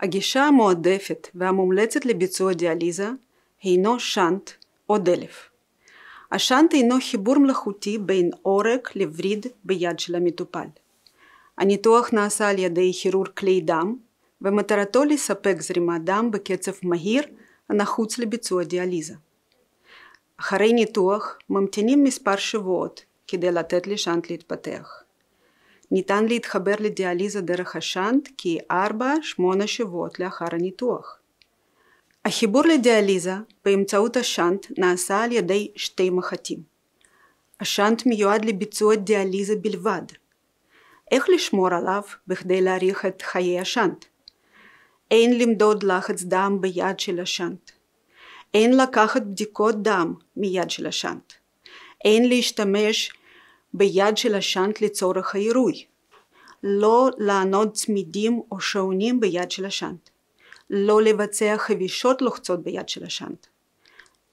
הגישה המועדפת והמומלצת לביצוע דיאליזה הינו שאנט או דלף. השאנט הינו חיבור מלאכותי בין עורק לווריד ביד של המטופל. הניתוח נעשה על ידי חירור כלי דם ומטרתו לספק זרימת דם בקצב מהיר הנחוץ לביצוע דיאליזה. אחרי ניתוח ממתינים מספר שבועות כדי לתת לשאנט להתפתח. ניתן להתחבר לדיאליזה דרך השאנט כ-4-8 שבועות לאחר הניתוח. החיבור לדיאליזה באמצעות השאנט נעשה על ידי שתי מחטים. השאנט מיועד לביצוע דיאליזה בלבד. איך לשמור עליו בכדי להאריך את חיי השאנט? אין למדוד לחץ דם ביד של השאנט. אין לקחת בדיקות דם מיד של השאנט. אין להשתמש ביד של השאנט לצורך העירוי. לא לענוד צמידים או שעונים ביד של השאנט. לא לבצע חבישות לוחצות ביד של השאנט.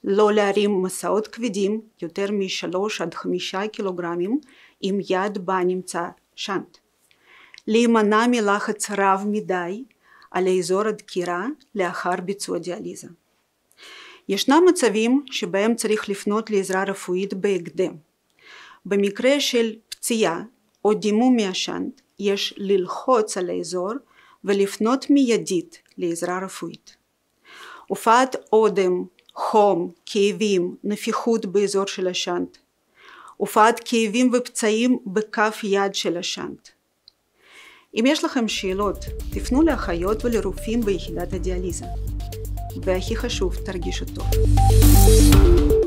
לא להרים מסעות כבדים יותר משלוש עד חמישה קילוגרמים עם יד בה נמצא שאנט. להימנע מלחץ רב מדי על האזור הדקירה לאחר ביצוע דיאליזה. ישנם מצבים שבהם צריך לפנות לעזרה רפואית בהקדם. במקרה של פציעה או דימום מעשן יש ללחוץ על האזור ולפנות מיידית לעזרה רפואית. הופעת אודם, חום, כאבים, נפיחות באזור של השנט, הופעת כאבים ופצעים בכף יד של השנט. אם יש לכם שאלות, תפנו לאחיות ולרופאים ביחידת הדיאליזה. והכי חשוב, תרגישו טוב.